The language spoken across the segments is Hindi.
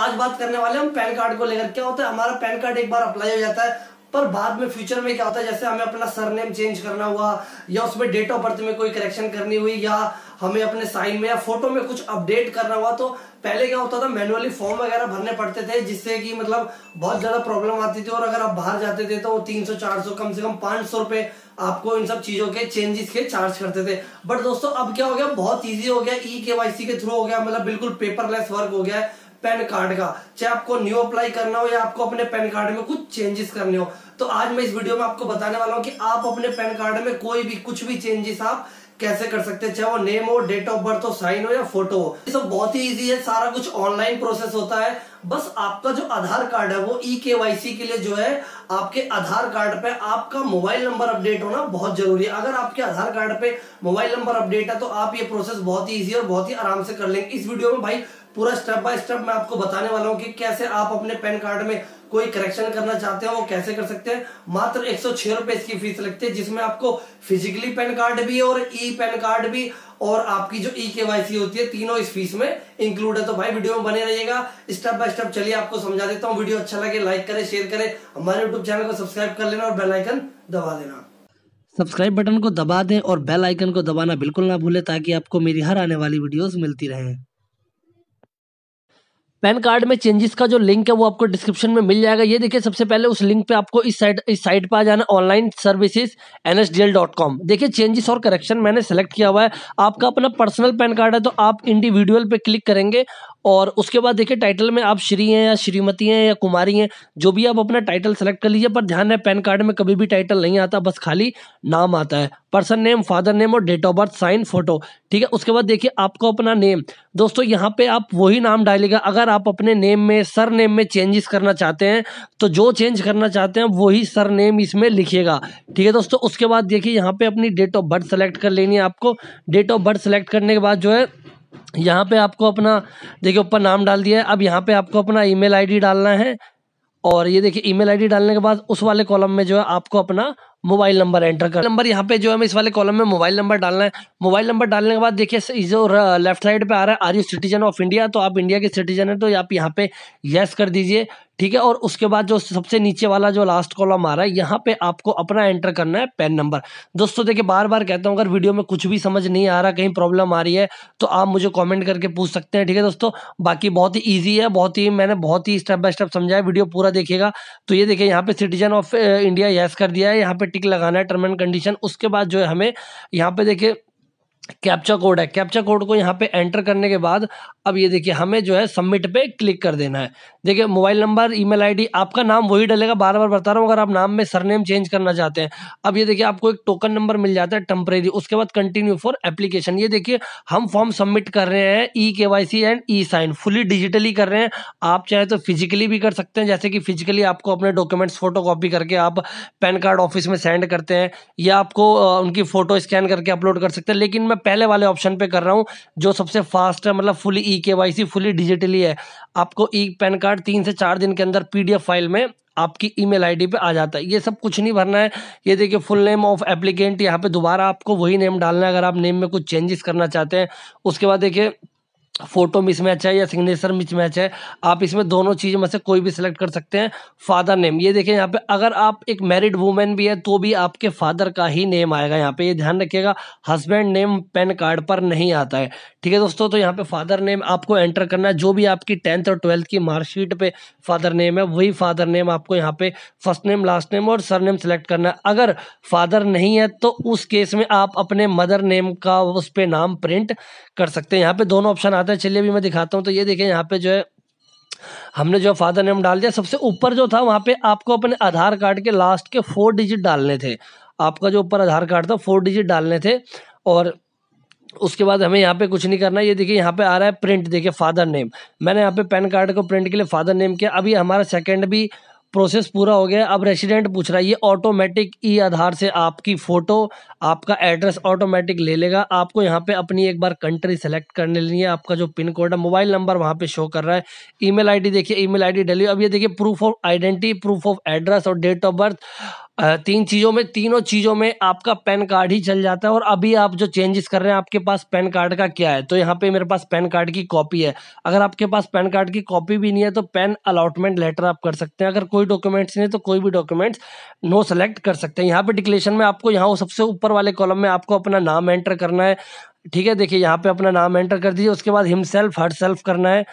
आज बात करने वाले हम पैन कार्ड को लेकर क्या होता है हमारा पैन कार्ड एक बार अप्लाई हो जाता है पर बाद में फ्यूचर में क्या होता है जैसे हमें अपना सरनेम चेंज करना हुआ या उसमें डेट ऑफ बर्थ में कोई करेक्शन करनी हुई या हमें अपने साइन में या फोटो में कुछ अपडेट करना हुआ तो पहले क्या होता था मैनुअली फॉर्म वगैरह भरने पड़ते थे जिससे कि मतलब बहुत ज़्यादा प्रॉब्लम आती थी और अगर आप बाहर जाते थे तो तीन सौ चार सौ कम से कम पांच सौ रुपए आपको इन सब चीज़ों के चेंजेस के चार्ज करते थे बट दोस्तों अब क्या हो गया बहुत ईजी हो गया ई के के थ्रू हो गया मतलब बिल्कुल पेपरलेस वर्क हो गया है पैन कार्ड का चाहे आपको न्यू अप्लाई करना हो या आपको अपने पैन कार्ड में कुछ चेंजेस करने हो तो आज मैं इस वीडियो में आपको बताने वाला हूँ कि आप अपने पैन कार्ड में कोई भी कुछ भी चेंजेस आप कैसे कर सकते हैं चाहे वो नेम हो डेट ऑफ बर्थ हो साइन हो या फोटो हो ये सब बहुत ही इजी है सारा कुछ ऑनलाइन प्रोसेस होता है बस आपका जो आधार कार्ड है वो ई e के के लिए जो है आपके आधार कार्ड पे आपका मोबाइल नंबर अपडेट होना बहुत जरूरी है अगर आपके आधार कार्ड पे मोबाइल नंबर अपडेट है तो आप ये प्रोसेस बहुत ही ईजी और बहुत ही आराम से कर लेंगे इस वीडियो में भाई पूरा स्टेप बाय स्टेप मैं आपको बताने वाला हूँ कि कैसे आप अपने पैन कार्ड में कोई करेक्शन करना चाहते हो वो कैसे कर सकते हैं मात्र एक सौ छह रुपए इसकी फीस लगती है जिसमें आपको फिजिकली पैन कार्ड भी और ई पैन कार्ड भी और आपकी जो ई सी होती है तीनों इस फीस में इंक्लूड है तो भाई वीडियो में बने रहिएगा स्टेप बाय स्टेप चलिए आपको समझा देता हूँ वीडियो अच्छा लगे लाइक करे शेयर करें हमारे यूट्यूब चैनल को सब्सक्राइब कर लेना और बेलाइकन दबा देना सब्सक्राइब बटन को दबा दें और बेल आइकन को दबाना बिल्कुल ना भूलें ताकि आपको मेरी हर आने वाली वीडियोस मिलती रहें पैन कार्ड में चेंजेस का जो लिंक है वो आपको डिस्क्रिप्शन में मिल जाएगा ये देखिए सबसे पहले उस लिंक पे आपको इस साइट इस साइट पर आ जाना online services N S D L dot com देखिए चेंजेस और करेक्शन मैंने सेलेक्ट किया हुआ है आपका अपना पर्सनल पैन कार्ड है तो आप इंडिविजुअल पे क्लिक करेंगे और उसके बाद देखिए टाइटल में आप श्री हैं या श्रीमती हैं या कुमारी हैं जो भी आप अपना टाइटल सेलेक्ट कर लीजिए पर ध्यान है पैन कार्ड में कभी भी टाइटल नहीं आता बस खाली नाम आता है पर्सन नेम फादर नेम और date of birth sign photo ठीक है उसके बाद देखिए आपको अपना नेम दोस्तों यहाँ पे आप वही नाम डालेगा अगर आप अपने नेम में सर नेम में चेंजेस करना चाहते हैं तो जो चेंज करना चाहते हैं वही सर नेम इसमें लिखिएगा ठीक है दोस्तों उसके बाद देखिए यहाँ पे अपनी डेट ऑफ बर्थ सेलेक्ट कर लेनी है आपको डेट ऑफ बर्थ सेलेक्ट करने के बाद जो है यहाँ पे आपको अपना देखिए ऊपर नाम डाल दिया है अब यहाँ पे आपको अपना ईमेल आईडी डालना है और ये देखिए ईमेल आईडी डालने के बाद उस वाले कॉलम में जो है आपको अपना मोबाइल नंबर एंटर कर नंबर यहाँ पे जो है इस वाले कॉलम में मोबाइल नंबर डालना है मोबाइल नंबर डालने के बाद देखिए जो लेफ्ट साइड पे आ रहा है are you citizen of India तो आप इंडिया के सिटीजन है तो आप यहाँ पे यस कर दीजिए ठीक है और उसके बाद जो सबसे नीचे वाला जो लास्ट कॉलम आ रहा है यहाँ पे आपको अपना एंटर करना है पेन नंबर दोस्तों देखिए बार बार कहता हूँ अगर वीडियो में कुछ भी समझ नहीं आ रहा कहीं प्रॉब्लम आ रही है तो आप मुझे कमेंट करके पूछ सकते हैं ठीक है दोस्तों बाकी बहुत ही ईजी है बहुत ही मैंने बहुत ही स्टेप बाय स्टेप समझाया वीडियो पूरा देखिएगा तो ये देखिए यहाँ पे सिटीजन ऑफ इंडिया येस कर दिया है यहाँ पे टिक लगाना है टर्म एंड कंडीशन उसके बाद जो है हमें यहाँ पे देखिए कैप्चा कोड है कैप्चा कोड को यहाँ पे एंटर करने के बाद अब ये देखिए हमें जो है सबमिट पे क्लिक कर देना है देखिए मोबाइल नंबर ईमेल आईडी आपका नाम वही डलेगा बार बार बता रहा हूँ अगर आप नाम में सरनेम चेंज करना चाहते हैं अब ये देखिए आपको एक टोकन नंबर मिल जाता है टेम्परेरी उसके बाद कंटिन्यू फॉर एप्लीकेशन ये देखिए हम फॉर्म सबमिट कर रहे हैं E K Y C and E sign fully digitally कर रहे हैं आप चाहे तो फिजिकली भी कर सकते हैं जैसे कि फिजिकली आपको अपने डॉक्यूमेंट्स फोटो कॉपी करके आप पैन कार्ड ऑफिस में सेंड करते हैं या आपको उनकी फ़ोटो स्कैन करके अपलोड कर सकते हैं लेकिन मैं पहले वाले ऑप्शन पे कर रहा हूँ जो सबसे फास्ट है मतलब फुली ई के वाई सी फुली डिजिटली है आपको ई पैन कार्ड तीन से चार दिन के अंदर पीडीएफ फाइल में आपकी ईमेल आईडी पे आ जाता है ये सब कुछ नहीं भरना है ये देखिए फुल नेम ऑफ एप्लीकेंट यहाँ पे दोबारा आपको वही नेम डालना है अगर आप नेम में कुछ चेंजेस करना चाहते हैं उसके बाद देखिए फ़ोटो मिसमैच है या सिग्नेचर मिसमैच है आप इसमें दोनों चीज़ में से कोई भी सिलेक्ट कर सकते हैं फादर नेम ये देखें यहाँ पे अगर आप एक मैरिड वूमेन भी है तो भी आपके फादर का ही नेम आएगा यहाँ पे ये ध्यान रखिएगा हस्बैंड नेम पैन कार्ड पर नहीं आता है ठीक है दोस्तों तो यहाँ पे फादर नेम आपको एंटर करना है जो भी आपकी टेंथ और ट्वेल्थ की मार्कशीट पे फादर नेम है वही फादर नेम आपको यहाँ पे फर्स्ट नेम लास्ट नेम और सर नेम सेलेक्ट करना है अगर फादर नहीं है तो उस केस में आप अपने मदर नेम का उस पर नाम प्रिंट कर सकते हैं यहाँ पे दोनों ऑप्शन आते हैं चलिए अभी मैं दिखाता हूँ तो ये देखें यहाँ पे जो है हमने जो फादर नेम डाल दिया सबसे ऊपर जो था वहाँ पे आपको अपने आधार कार्ड के लास्ट के फोर डिजिट डालने थे आपका जो ऊपर आधार कार्ड था फोर डिजिट डालने थे और उसके बाद हमें यहाँ पे कुछ नहीं करना ये देखिए यहाँ पे आ रहा है प्रिंट देखिए फादर नेम मैंने यहाँ पे पैन कार्ड को प्रिंट के लिए फादर नेम किया अभी हमारा सेकंड भी प्रोसेस पूरा हो गया अब रेसिडेंट पूछ रहा है ये ऑटोमेटिक ई आधार से आपकी फ़ोटो आपका एड्रेस ऑटोमेटिक ले लेगा आपको यहाँ पे अपनी एक बार कंट्री सेलेक्ट करने लेनी है आपका जो पिन कोड है मोबाइल नंबर वहाँ पे शो कर रहा है ईमेल आईडी देखिए ईमेल आईडी डली अब ये देखिए proof of identity proof of address और डेट ऑफ बर्थ तीन चीज़ों में तीनों चीज़ों में आपका पैन कार्ड ही चल जाता है और अभी आप जो चेंजेस कर रहे हैं आपके पास पैन कार्ड का क्या है तो यहाँ पे मेरे पास पैन कार्ड की कॉपी है अगर आपके पास पैन कार्ड की कॉपी भी नहीं है तो पैन अलॉटमेंट लेटर आप कर सकते हैं अगर कोई कोई डॉक्यूमेंट्स नहीं तो कोई भी डॉक्यूमेंट्स नो सेलेक्ट कर सकते हैं यहाँ पे डिक्लेशन में आपको यहाँ सबसे ऊपर वाले कॉलम में आपको अपना नाम एंटर करना है ठीक है देखिए यहाँ पे अपना नाम एंटर कर दीजिए उसके बाद हिमसेल्फ हर सेल्फ करना है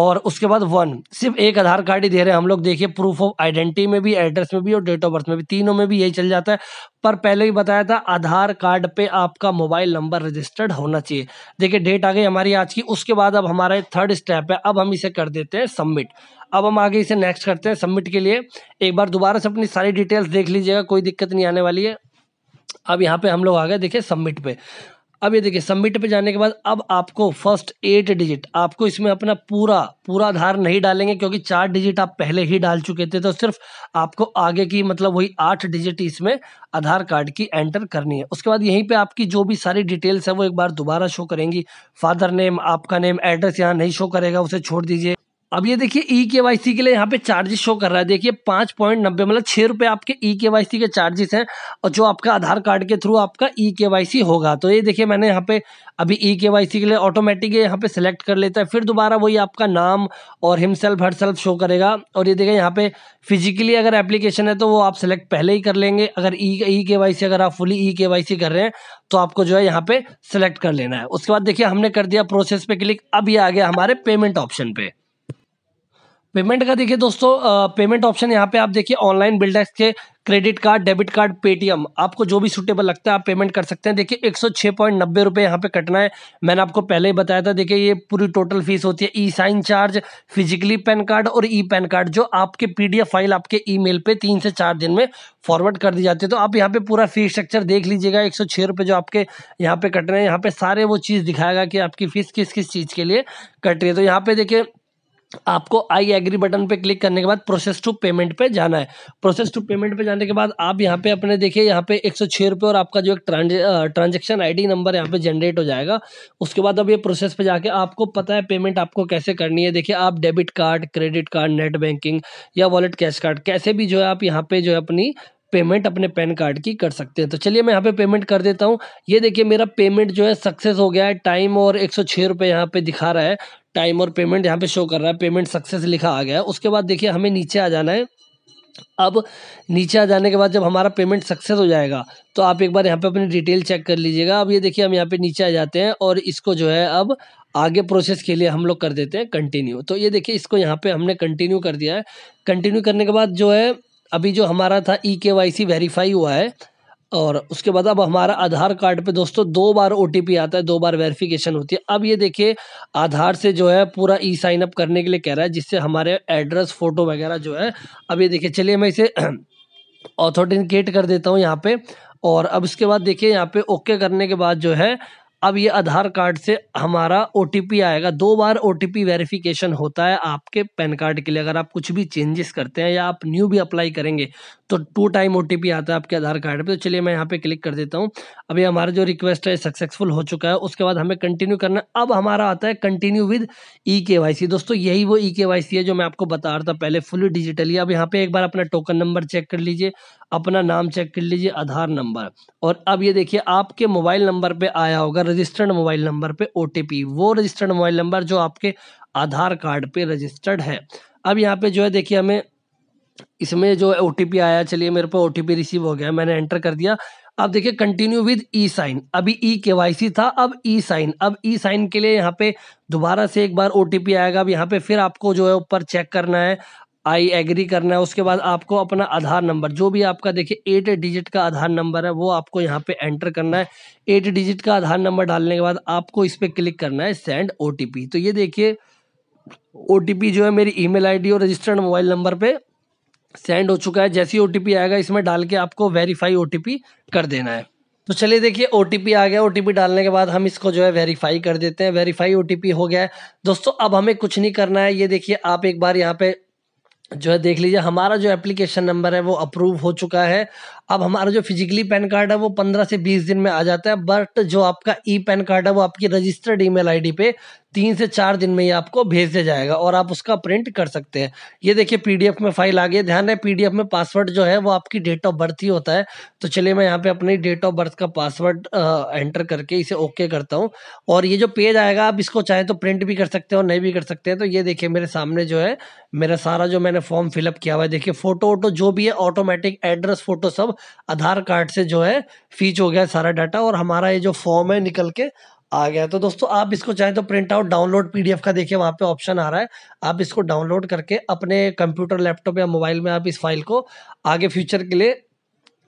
और उसके बाद वन सिर्फ एक आधार कार्ड ही दे रहे हैं हम लोग देखिए प्रूफ ऑफ आइडेंटिटी में भी एड्रेस में भी और डेट ऑफ बर्थ में भी तीनों में भी यही चल जाता है पर पहले ही बताया था आधार कार्ड पे आपका मोबाइल नंबर रजिस्टर्ड होना चाहिए देखिए डेट आ गई हमारी आज की उसके बाद अब हमारा थर्ड स्टेप है अब हम इसे कर देते हैं सबमिट अब हम आगे इसे नेक्स्ट करते हैं सबमिट के लिए एक बार दोबारा से अपनी सारी डिटेल्स देख लीजिएगा कोई दिक्कत नहीं आने वाली है अब यहाँ पे हम लोग आ गए देखिए सबमिट पे अब ये देखिए सबमिट पे जाने के बाद अब आपको फर्स्ट एट डिजिट आपको इसमें अपना पूरा पूरा आधार नहीं डालेंगे क्योंकि चार डिजिट आप पहले ही डाल चुके थे तो सिर्फ आपको आगे की मतलब वही आठ डिजिट इसमें आधार कार्ड की एंटर करनी है उसके बाद यहीं पे आपकी जो भी सारी डिटेल्स है वो एक बार दोबारा शो करेंगी फादर नेम आपका नेम एड्रेस यहाँ नहीं शो करेगा उसे छोड़ दीजिए अब ये देखिए ई के वाई सी के लिए यहाँ पे चार्जेस शो कर रहा है देखिए पाँच पॉइंट नब्बे मतलब छः रुपये आपके ई e के वाई सी के चार्जेस हैं और जो आपका आधार कार्ड के थ्रू आपका ई के वाई सी होगा तो ये देखिए मैंने यहाँ पे अभी ई के वाई सी के लिए ऑटोमेटिक यहाँ पे सिलेक्ट कर लेता है फिर दोबारा वही आपका नाम और हिमसेल्फ हर सेल्फ शो करेगा और ये देखिए यहाँ पे फिजिकली अगर एप्लीकेशन है तो वो आप सेलेक्ट पहले ही कर लेंगे अगर ई ई के वाई सी अगर आप फुली ई के वाई सी कर रहे हैं तो आपको जो है यहाँ पे सिलेक्ट कर लेना है उसके बाद देखिए हमने कर दिया प्रोसेस पे क्लिक अब ये आ गया हमारे पेमेंट ऑप्शन पे पेमेंट का देखिए दोस्तों पेमेंट ऑप्शन यहाँ पे आप देखिए ऑनलाइन बिल्डक्स के credit card debit card Paytm आपको जो भी सुटेबल लगता है आप पेमेंट कर सकते हैं देखिए एक सौ छः पॉइंट नब्बे रुपये यहाँ पे कटना है मैंने आपको पहले ही बताया था देखिए ये पूरी टोटल फीस होती है E sign charge physically PAN card और ई पैन कार्ड जो आपके पीडीएफ फाइल आपके ईमेल पे तीन से चार दिन में फॉरवर्ड कर दी जाती है तो आप यहाँ पे पूरा फीस स्ट्रक्चर देख लीजिएगा एक सौ जो आपके यहाँ पे कट रहे हैं यहाँ पे सारे वो चीज़ दिखाएगा कि आपकी फीस किस किस चीज़ के लिए कट रही है तो यहाँ पे देखिए आपको आई एग्री बटन पे क्लिक करने के बाद प्रोसेस टू पेमेंट पे जाना है प्रोसेस टू पेमेंट पे जाने के बाद आप यहाँ पे अपने देखिए यहाँ पे एक सौ छः रुपये और आपका जो एक ट्रांजेक्शन डी नंबर यहाँ पे जनरेट हो जाएगा उसके बाद अब ये प्रोसेस पे जाके आपको पता है पेमेंट आपको कैसे करनी है देखिए आप debit card credit card net banking या वॉलेट कैश कार्ड कैसे भी जो है आप यहाँ पे जो है अपनी पेमेंट अपने पैन कार्ड की कर सकते हैं तो चलिए मैं यहाँ पे पेमेंट कर देता हूँ ये देखिए मेरा पेमेंट जो है सक्सेस हो गया है टाइम और एक सौ छः रुपये यहाँ पर दिखा रहा है टाइम और पेमेंट यहाँ पे शो कर रहा है पेमेंट सक्सेस लिखा आ गया है उसके बाद देखिए हमें नीचे आ जाना है अब नीचे आ जाने के बाद जब हमारा पेमेंट सक्सेस हो जाएगा तो आप एक बार यहाँ पे अपनी डिटेल चेक कर लीजिएगा अब ये देखिए हम यहाँ पे नीचे आ जाते हैं और इसको जो है अब आगे प्रोसेस के लिए हम लोग कर देते हैं कंटिन्यू तो ये देखिए इसको यहाँ पे हमने कंटिन्यू कर दिया है कंटिन्यू करने के बाद जो है अभी जो हमारा था ई के वाई सी वेरीफाई हुआ है और उसके बाद अब हमारा आधार कार्ड पे दोस्तों दो बार ओ आता है दो बार वेरिफिकेशन होती है अब ये देखिए आधार से जो है पूरा ई साइन अप करने के लिए कह रहा है जिससे हमारे एड्रेस फ़ोटो वगैरह जो है अब ये देखिए चलिए मैं इसे ऑथोटिकेट कर देता हूँ यहाँ पे और अब इसके बाद देखिए यहाँ पे ओके करने के बाद जो है अब ये आधार कार्ड से हमारा ओ आएगा दो बार ओ वेरिफिकेशन होता है आपके पैन कार्ड के लिए अगर आप कुछ भी चेंजेस करते हैं या आप न्यू भी अप्लाई करेंगे तो टू टाइम ओ आता है आपके आधार कार्ड पे तो चलिए मैं यहाँ पे क्लिक कर देता हूँ अभी हमारा जो रिक्वेस्ट है सक्सेसफुल हो चुका है उसके बाद हमें कंटिन्यू करना अब हमारा आता है कंटिन्यू विद ई के दोस्तों यही वो ई e के है जो मैं आपको बता रहा था पहले फुल डिजिटली अब यहाँ पे एक बार अपना टोकन नंबर चेक कर लीजिए अपना नाम चेक कर लीजिए आधार नंबर और अब ये देखिए आपके मोबाइल नंबर पे आया होगा रजिस्टर्ड मोबाइल नंबर पे ओ वो रजिस्टर्ड मोबाइल नंबर जो आपके आधार कार्ड पे रजिस्टर्ड है अब यहाँ पे जो है देखिए हमें इसमें जो ओ आया चलिए मेरे पर ओ रिसीव हो गया मैंने एंटर कर दिया अब देखिए कंटिन्यू विद ई साइन अभी ई के था अब ई साइन अब ई साइन के लिए यहाँ पे दोबारा से एक बार ओ आएगा अब यहाँ पे फिर आपको जो है ऊपर चेक करना है आई एग्री करना है उसके बाद आपको अपना आधार नंबर जो भी आपका देखिए एट डिजिट का आधार नंबर है वो आपको यहाँ पे एंटर करना है एट डिजिट का आधार नंबर डालने के बाद आपको इस पर क्लिक करना है सेंड ओ तो ये देखिए ओ जो है मेरी ईमेल आईडी और रजिस्टर्ड मोबाइल नंबर पर सेंड हो चुका है जैसी ओ आएगा इसमें डाल के आपको वेरीफाई ओ कर देना है तो चलिए देखिए ओ आ गया ओ डालने के बाद हम इसको जो है वेरीफाई कर देते हैं वेरीफाई ओ हो गया है दोस्तों अब हमें कुछ नहीं करना है ये देखिए आप एक बार यहाँ पे जो है देख लीजिए हमारा जो एप्लीकेशन नंबर है वो अप्रूव हो चुका है अब हमारा जो फिजिकली पैन कार्ड है वो पंद्रह से बीस दिन में आ जाता है बट जो आपका ई पैन कार्ड है वो आपकी रजिस्टर्ड ई मेल पे तीन से चार दिन में ये आपको भेज दिया जाएगा और आप उसका प्रिंट कर सकते हैं ये देखिए पीडीएफ में फाइल आ गई ध्यान है पीडीएफ में पासवर्ड जो है वो आपकी डेट ऑफ बर्थ ही होता है तो चलिए मैं यहाँ पे अपनी डेट ऑफ बर्थ का पासवर्ड एंटर करके इसे ओके करता हूँ और ये जो पेज आएगा आप इसको चाहे तो प्रिंट भी कर सकते हैं और नहीं भी कर सकते हैं तो ये देखिए मेरे सामने जो है मेरा सारा जो मैंने फॉर्म फिलअप किया हुआ है देखिए फोटो वोटो जो भी है ऑटोमेटिक एड्रेस फोटो सब आधार कार्ड से जो है फीच हो गया सारा डाटा और हमारा ये जो फॉर्म है निकल के आ गया तो दोस्तों आप इसको चाहें तो प्रिंट आउट डाउनलोड पीडीएफ का देखिए वहाँ पे ऑप्शन आ रहा है आप इसको डाउनलोड करके अपने कंप्यूटर लैपटॉप या मोबाइल में आप इस फाइल को आगे फ्यूचर के लिए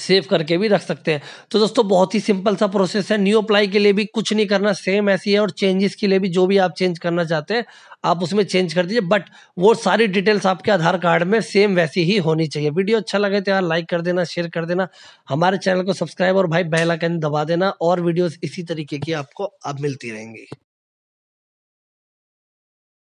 सेव करके भी रख सकते हैं तो दोस्तों बहुत ही सिंपल सा प्रोसेस है न्यू अप्लाई के लिए भी कुछ नहीं करना सेम ऐसी है और चेंजेस के लिए भी जो भी आप चेंज करना चाहते हैं आप उसमें चेंज कर दीजिए बट वो सारी डिटेल्स आपके आधार कार्ड में सेम वैसी ही होनी चाहिए वीडियो अच्छा लगे तो यार लाइक कर देना शेयर कर देना हमारे चैनल को सब्सक्राइब और भाई बेल दबा देना और वीडियोज इसी तरीके की आपको अब मिलती रहेंगी